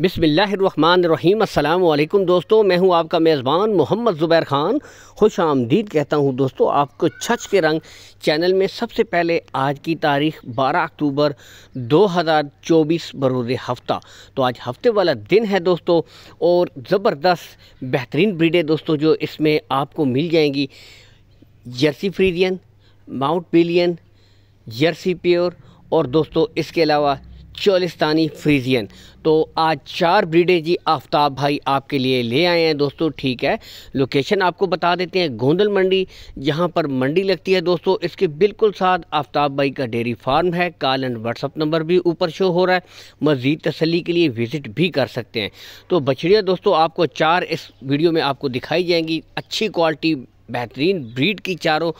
बिसमिल्लर वालेकुम दोस्तों मैं हूं आपका मेज़बान मोहम्मद ज़ुबैर ख़ान खुश आमदीद कहता हूं दोस्तों आपको छच के रंग चैनल में सबसे पहले आज की तारीख 12 अक्टूबर 2024 बरोज़ हफ़्ता तो आज हफ़्ते वाला दिन है दोस्तों और ज़बरदस्त बेहतरीन ब्रीडें दोस्तों जो इसमें आपको मिल जाएंगी जर्सी फ्रीजियन माउंट पीलियन जर्सी प्योर और दोस्तों इसके अलावा चोलिस्तानी फ्रीजियन तो आज चार ब्रीडें जी आफ्ताब भाई आपके लिए ले आए हैं दोस्तों ठीक है लोकेशन आपको बता देते हैं गोंदल मंडी जहां पर मंडी लगती है दोस्तों इसके बिल्कुल साथ आफ्ताब भाई का डेयरी फार्म है कॉल एंड व्हाट्सअप नंबर भी ऊपर शो हो रहा है मज़ीद तसली के लिए विज़िट भी कर सकते हैं तो बछड़ियाँ दोस्तों आपको चार इस वीडियो में आपको दिखाई जाएंगी अच्छी क्वालिटी बेहतरीन ब्रीड की चारों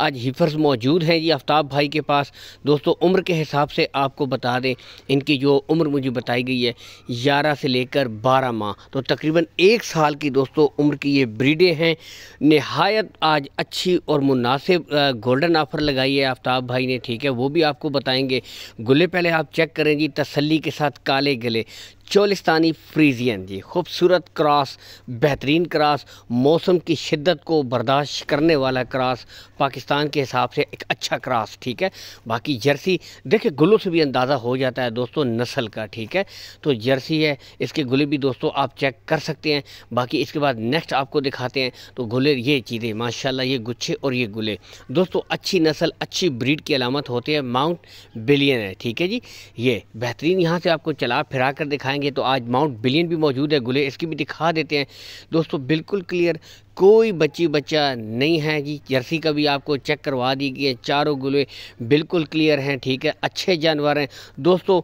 आज हीफर्स मौजूद हैं जी आफ्ताब भाई के पास दोस्तों उम्र के हिसाब से आपको बता दें इनकी जो उम्र मुझे बताई गई है ग्यारह से लेकर बारह माह तो तकरीबन एक साल की दोस्तों उम्र की ये ब्रीडें हैं नहायत आज अच्छी और मुनासिब गोल्डन ऑफ़र लगाई है आफ्ताब भाई ने ठीक है वो भी आपको बताएँगे गुले पहले आप चेक करें जी तसली के साथ काले गले चोलिस्तानी फ्रीजियन जी खूबसूरत क्रॉस बेहतरीन क्रॉस मौसम की शिद्दत को बर्दाश्त करने वाला क्रॉस पाकिस्तान के हिसाब से एक अच्छा क्रॉस ठीक है बाकी जर्सी देखिए गुलों से भी अंदाज़ा हो जाता है दोस्तों नस्ल का ठीक है तो जर्सी है इसके गुले भी दोस्तों आप चेक कर सकते हैं बाकी इसके बाद नेक्स्ट आपको दिखाते हैं तो गुले ये चीज़ें माशाला ये गुच्छे और ये गुले दोस्तों अच्छी नस्ल अच्छी ब्रीड की अलामत होती है माउंट बिलियन है ठीक है जी ये बेहतरीन यहाँ से आपको चला फिरा कर दिखाएंगे जाएंगे तो आज माउंट बिलियन भी मौजूद है गुले इसकी भी दिखा देते हैं दोस्तों बिल्कुल क्लियर कोई बच्ची बच्चा नहीं है जी जर्सी का भी आपको चेक करवा दी गई है चारों गुले बिल्कुल क्लियर हैं ठीक है अच्छे जानवर हैं दोस्तों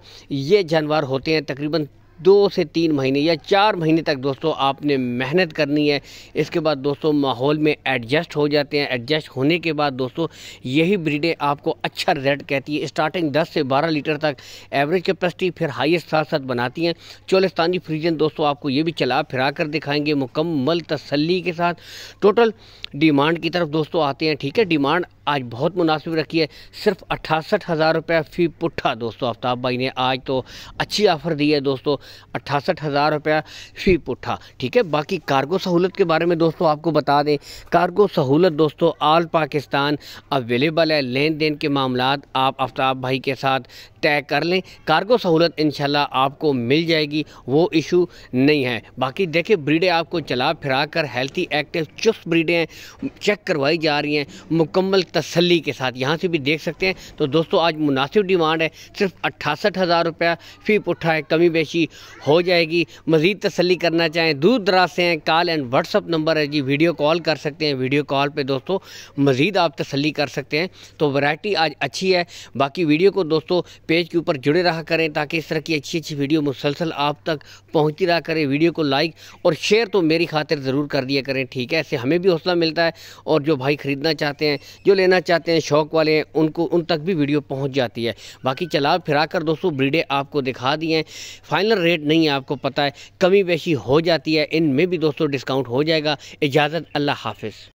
ये जानवर होते हैं तकरीबन दो से तीन महीने या चार महीने तक दोस्तों आपने मेहनत करनी है इसके बाद दोस्तों माहौल में एडजस्ट हो जाते हैं एडजस्ट होने के बाद दोस्तों यही ब्रीडें आपको अच्छा रेट कहती है स्टार्टिंग 10 से 12 लीटर तक एवरेज कैपेसिटी फिर हाईएस्ट साथ साथ बनाती हैं चोलिस्तानी फ्रीजन दोस्तों आपको ये भी चला फिरा कर दिखाएंगे मुकम्मल तसली के साथ टोटल डिमांड की तरफ दोस्तों आते हैं ठीक है डिमांड आज बहुत मुनासिब रखी है सिर्फ अट्ठासठ हज़ार रुपये फ़ी पुट्ठा दोस्तों आफ्ताब भाई ने आज तो अच्छी ऑफ़र दी है दोस्तों अट्ठासठ हज़ार रुपया फ़ी पुट्ठा ठीक है बाकी कार्गो सहूलत के बारे में दोस्तों आपको बता दें कार्गो सहूलत दोस्तों आल पाकिस्तान अवेलेबल है लेन देन के मामला आप आफ्ताब भाई के साथ टैग कर लें कार्गो सहूलत इन आपको मिल जाएगी वो इशू नहीं है बाकी देखिए ब्रीडें आपको चला फिरा कर हेल्थी एक्टिव चुस्त ब्रीडें हैं चेक करवाई जा रही हैं मुकम्मल तसली के साथ यहाँ से भी देख सकते हैं तो दोस्तों आज मुनासिब डिमांड है सिर्फ अट्ठासठ हज़ार रुपया फ़ी पुठा है कमी बेशी हो जाएगी मज़ीद तसली करना चाहें दूर दराज से हैं कॉल एंड व्हाट्सअप नंबर है जी वीडियो कॉल कर सकते हैं वीडियो कॉल पर दोस्तों मज़ीद आप तसली कर सकते हैं तो वैराइटी आज अच्छी है बाकी वीडियो को दोस्तों पे पेज के ऊपर जुड़े रहा करें ताकि इस तरह की अच्छी अच्छी वीडियो मुसलसल आप तक पहुँचती रहा करें वीडियो को लाइक और शेयर तो मेरी खातिर ज़रूर कर दिया करें ठीक है ऐसे हमें भी हौसला मिलता है और जो भाई ख़रीदना चाहते हैं जो लेना चाहते हैं शौक वाले हैं उनको उन तक भी वीडियो पहुँच जाती है बाकी चला फिरा कर दोस्तों ब्रीडें आपको दिखा दी हैं फाइनल रेट नहीं है आपको पता है कमी बेशी हो जाती है इन में भी दोस्तों डिस्काउंट हो जाएगा इजाज़त अल्लाह हाफिज़